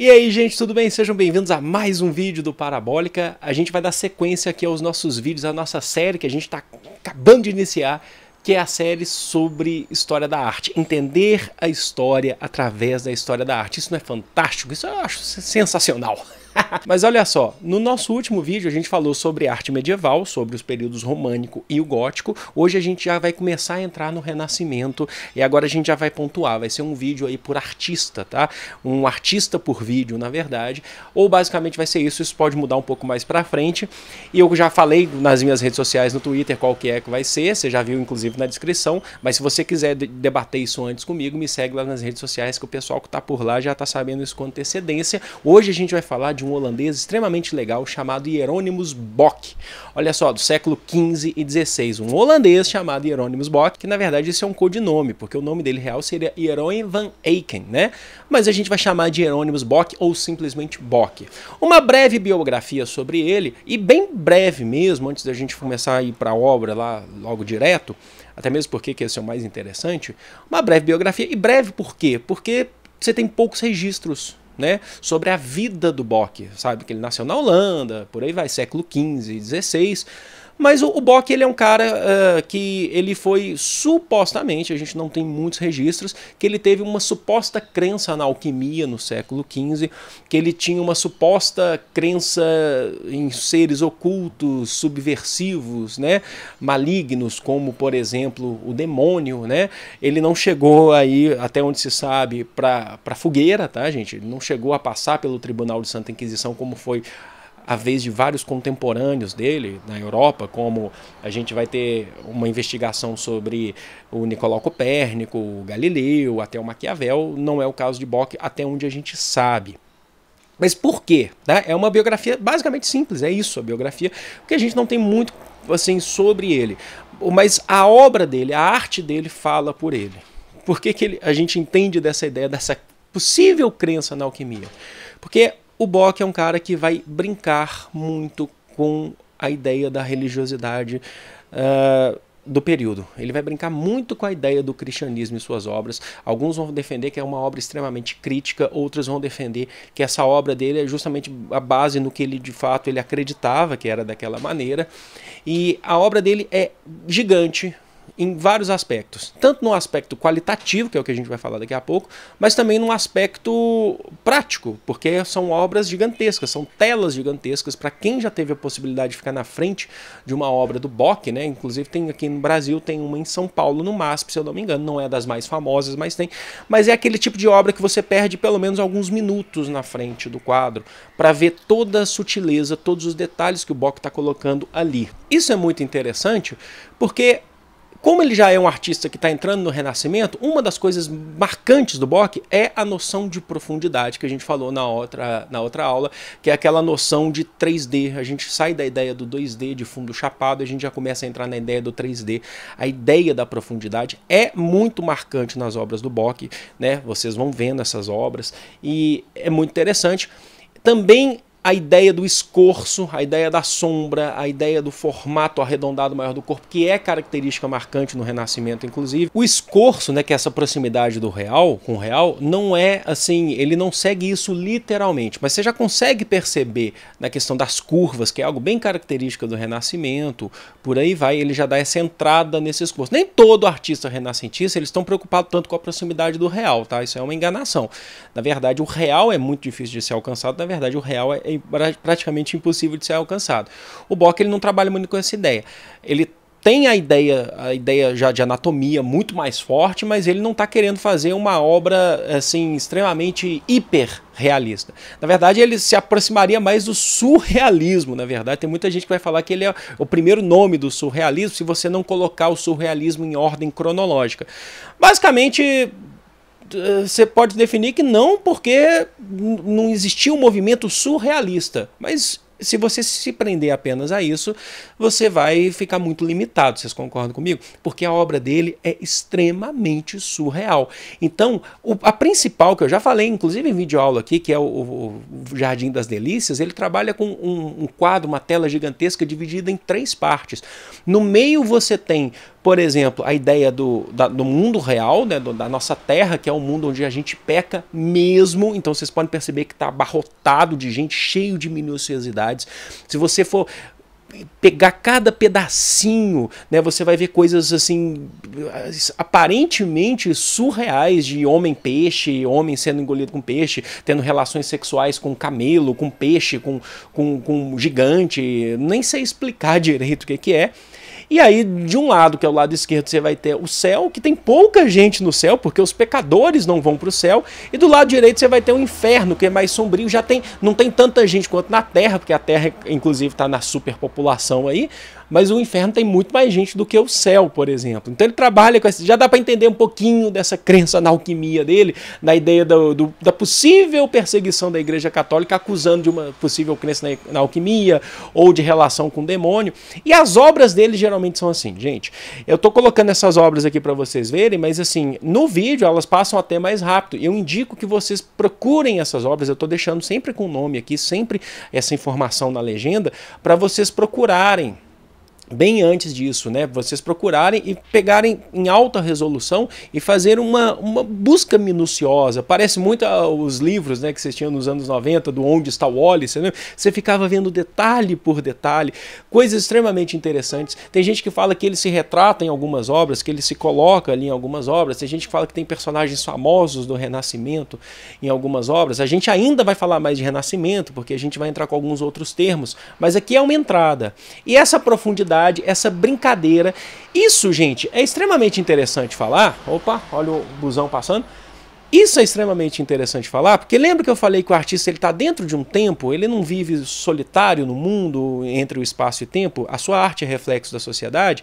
E aí, gente, tudo bem? Sejam bem-vindos a mais um vídeo do Parabólica. A gente vai dar sequência aqui aos nossos vídeos, à nossa série que a gente está acabando de iniciar, que é a série sobre história da arte. Entender a história através da história da arte. Isso não é fantástico? Isso eu acho sensacional. Mas olha só, no nosso último vídeo a gente falou sobre arte medieval, sobre os períodos românico e o gótico. Hoje a gente já vai começar a entrar no Renascimento e agora a gente já vai pontuar. Vai ser um vídeo aí por artista, tá? Um artista por vídeo, na verdade. Ou basicamente vai ser isso. Isso pode mudar um pouco mais pra frente. E eu já falei nas minhas redes sociais, no Twitter, qual que é que vai ser. Você já viu inclusive na descrição. Mas se você quiser debater isso antes comigo, me segue lá nas redes sociais que o pessoal que tá por lá já tá sabendo isso com antecedência. Hoje a gente vai falar de de um holandês extremamente legal chamado Hieronymus Bock. Olha só, do século XV e XVI, um holandês chamado Hieronymus Bock, que na verdade esse é um codinome, porque o nome dele real seria Hieronymus van Eycken, né? Mas a gente vai chamar de Hieronymus Bock ou simplesmente Bock. Uma breve biografia sobre ele, e bem breve mesmo, antes da gente começar a ir para a obra lá logo direto, até mesmo porque que esse é o mais interessante, uma breve biografia. E breve por quê? Porque você tem poucos registros né, sobre a vida do Bock, sabe? Que ele nasceu na Holanda, por aí vai, século XV, XVI. Mas o, o Bock ele é um cara uh, que ele foi supostamente, a gente não tem muitos registros, que ele teve uma suposta crença na alquimia no século XV, que ele tinha uma suposta crença em seres ocultos, subversivos, né, malignos, como por exemplo o demônio, né? Ele não chegou aí até onde se sabe para para fogueira, tá, gente? Ele não chegou a passar pelo Tribunal de Santa Inquisição como foi a vez de vários contemporâneos dele na Europa, como a gente vai ter uma investigação sobre o Nicolau Copérnico, o Galileu, até o Maquiavel, não é o caso de Bock até onde a gente sabe. Mas por quê? Né? É uma biografia basicamente simples, é isso a biografia, porque a gente não tem muito assim sobre ele. Mas a obra dele, a arte dele fala por ele. Por que, que ele, a gente entende dessa ideia, dessa possível crença na alquimia? Porque o Bock é um cara que vai brincar muito com a ideia da religiosidade uh, do período. Ele vai brincar muito com a ideia do cristianismo em suas obras. Alguns vão defender que é uma obra extremamente crítica, outros vão defender que essa obra dele é justamente a base no que ele de fato ele acreditava que era daquela maneira. E a obra dele é gigante, em vários aspectos, tanto no aspecto qualitativo, que é o que a gente vai falar daqui a pouco, mas também no aspecto prático, porque são obras gigantescas, são telas gigantescas para quem já teve a possibilidade de ficar na frente de uma obra do Bock, né? Inclusive tem aqui no Brasil tem uma em São Paulo no MASP, se eu não me engano, não é das mais famosas, mas tem, mas é aquele tipo de obra que você perde pelo menos alguns minutos na frente do quadro para ver toda a sutileza, todos os detalhes que o Bock está colocando ali. Isso é muito interessante, porque como ele já é um artista que está entrando no Renascimento, uma das coisas marcantes do Bock é a noção de profundidade que a gente falou na outra, na outra aula, que é aquela noção de 3D. A gente sai da ideia do 2D de fundo chapado, a gente já começa a entrar na ideia do 3D. A ideia da profundidade é muito marcante nas obras do Bock, né? Vocês vão vendo essas obras e é muito interessante. Também a ideia do escorço, a ideia da sombra, a ideia do formato arredondado maior do corpo, que é característica marcante no Renascimento, inclusive. O escorço, né, que é essa proximidade do real com o real, não é assim, ele não segue isso literalmente, mas você já consegue perceber na questão das curvas, que é algo bem característico do Renascimento, por aí vai, ele já dá essa entrada nesse escorço. Nem todo artista renascentista, eles estão preocupados tanto com a proximidade do real, tá? Isso é uma enganação. Na verdade, o real é muito difícil de ser alcançado, na verdade, o real é é praticamente impossível de ser alcançado. O Bock ele não trabalha muito com essa ideia. Ele tem a ideia, a ideia já de anatomia muito mais forte, mas ele não está querendo fazer uma obra assim extremamente hiper realista. Na verdade, ele se aproximaria mais do surrealismo, na verdade. Tem muita gente que vai falar que ele é o primeiro nome do surrealismo, se você não colocar o surrealismo em ordem cronológica. Basicamente, eh, você pode definir que não, porque não existia um movimento surrealista. Mas se você se prender apenas a isso, você vai ficar muito limitado, vocês concordam comigo? Porque a obra dele é extremamente surreal. Então, o, a principal, que eu já falei, inclusive em vídeo aula aqui, que é o, o, Jardim das Delícias, ele trabalha com um, um quadro, uma tela gigantesca dividida em três partes. No meio você tem por exemplo, a ideia do, da, do mundo real, né, do, da nossa terra, que é o mundo onde a gente peca mesmo. Então vocês podem perceber que está abarrotado de gente, cheio de minuciosidades. Se você for pegar cada pedacinho, né? Você vai ver coisas assim aparentemente surreais de homem peixe, homem sendo engolido com peixe, tendo relações sexuais com camelo, com peixe, com, com, com gigante. Nem sei explicar direito o que, que é. E aí, de um lado, que é o lado esquerdo, você vai ter o céu, que tem pouca gente no céu, porque os pecadores não vão para o céu. E do lado direito, você vai ter o inferno, que é mais sombrio, já tem, não tem tanta gente quanto na Terra, porque a Terra, inclusive, está na superpopulação aí mas o inferno tem muito mais gente do que o céu, por exemplo. Então ele trabalha com essa. Já dá para entender um pouquinho dessa crença na alquimia dele, na ideia do, do, da possível perseguição da Igreja Católica, acusando de uma possível crença na, na alquimia ou de relação com o demônio. E as obras dele geralmente são assim, gente. Eu estou colocando essas obras aqui para vocês verem, mas assim, no vídeo elas passam até mais rápido. Eu indico que vocês procurem essas obras. Eu estou deixando sempre com o nome aqui, sempre essa informação na legenda, para vocês procurarem bem antes disso, né? Vocês procurarem e pegarem em alta resolução e fazer uma, uma busca minuciosa. Parece muito ah, os livros, né, que vocês tinham nos anos 90 do Onde está o Wally, você, você ficava vendo detalhe por detalhe, coisas extremamente interessantes. Tem gente que fala que ele se retrata em algumas obras, que ele se coloca ali em algumas obras. Tem gente que fala que tem personagens famosos do Renascimento em algumas obras. A gente ainda vai falar mais de Renascimento, porque a gente vai entrar com alguns outros termos, mas aqui é uma entrada. E essa profundidade curiosidade, essa brincadeira. Isso, gente, é extremamente interessante falar. Opa, olha o busão passando. Isso é extremamente interessante falar, porque lembra que eu falei que o artista ele está dentro de um tempo, ele não vive solitário no mundo, entre o espaço e o tempo, a sua arte é reflexo da sociedade.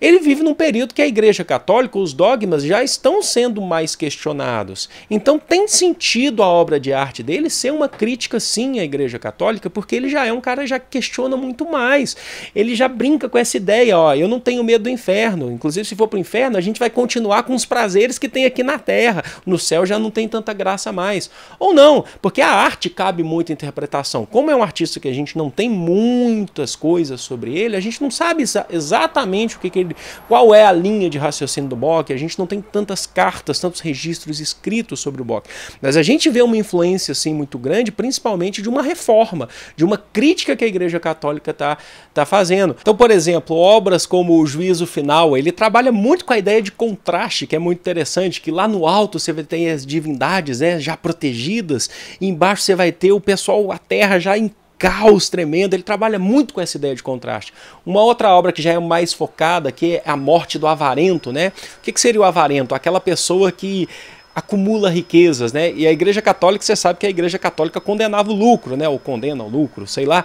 Ele vive num período que a Igreja Católica, os dogmas já estão sendo mais questionados. Então tem sentido a obra de arte dele ser uma crítica sim à Igreja Católica, porque ele já é um cara já que questiona muito mais. Ele já brinca com essa ideia, ó, eu não tenho medo do inferno. Inclusive se for pro inferno, a gente vai continuar com os prazeres que tem aqui na terra. No céu já não tem tanta graça mais. Ou não, porque a arte cabe muita interpretação. Como é um artista que a gente não tem muitas coisas sobre ele, a gente não sabe exatamente o que, que ele ele, qual é a linha de raciocínio do Bock. A gente não tem tantas cartas, tantos registros escritos sobre o Bock. Mas a gente vê uma influência assim, muito grande, principalmente de uma reforma, de uma crítica que a Igreja Católica está tá fazendo. Então, por exemplo, obras como O Juízo Final, ele trabalha muito com a ideia de contraste, que é muito interessante, que lá no alto você tem as divindades né, já protegidas, e embaixo você vai ter o pessoal, a terra já em caos tremendo. Ele trabalha muito com essa ideia de contraste. Uma outra obra que já é mais focada, que é A Morte do Avarento, né? O que, que seria o avarento? Aquela pessoa que acumula riquezas, né? E a Igreja Católica, você sabe que a Igreja Católica condenava o lucro, né? Ou condena o lucro, sei lá.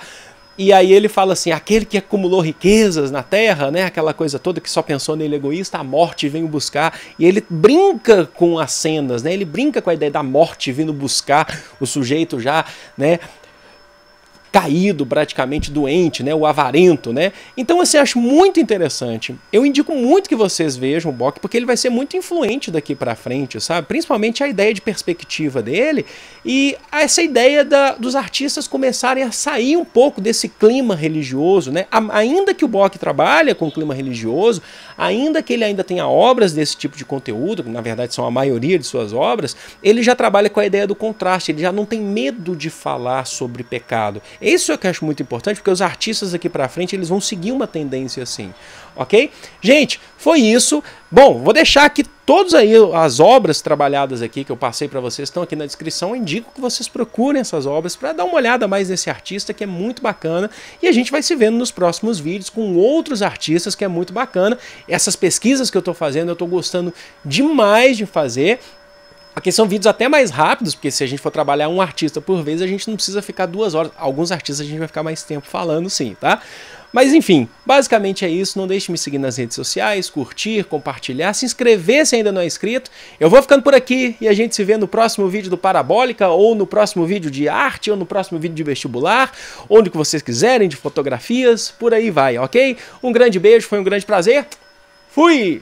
E aí ele fala assim: aquele que acumulou riquezas na terra, né? Aquela coisa toda que só pensou nele egoísta, a morte vem o buscar. E ele brinca com as cenas, né? Ele brinca com a ideia da morte vindo buscar o sujeito já, né? caído, praticamente doente, né? O avarento, né? Então, assim, acho muito interessante. Eu indico muito que vocês vejam o Bock, porque ele vai ser muito influente daqui para frente, sabe? Principalmente a ideia de perspectiva dele e essa ideia da, dos artistas começarem a sair um pouco desse clima religioso, né? Ainda que o Bock trabalha com clima religioso, ainda que ele ainda tenha obras desse tipo de conteúdo, que na verdade são a maioria de suas obras, ele já trabalha com a ideia do contraste, ele já não tem medo de falar sobre pecado. Isso é que eu acho muito importante, porque os artistas aqui para frente, eles vão seguir uma tendência assim, ok? Gente, foi isso. Bom, vou deixar aqui todas aí as obras trabalhadas aqui que eu passei para vocês, estão aqui na descrição. Eu indico que vocês procurem essas obras para dar uma olhada mais nesse artista, que é muito bacana. E a gente vai se vendo nos próximos vídeos com outros artistas, que é muito bacana. Essas pesquisas que eu estou fazendo, eu estou gostando demais de fazer. Aqui são vídeos até mais rápidos, porque se a gente for trabalhar um artista por vez, a gente não precisa ficar duas horas. Alguns artistas a gente vai ficar mais tempo falando, sim, tá? Mas enfim, basicamente é isso. Não deixe de me seguir nas redes sociais, curtir, compartilhar, se inscrever se ainda não é inscrito. Eu vou ficando por aqui e a gente se vê no próximo vídeo do Parabólica, ou no próximo vídeo de arte, ou no próximo vídeo de vestibular, onde que vocês quiserem, de fotografias, por aí vai, ok? Um grande beijo, foi um grande prazer. Fui!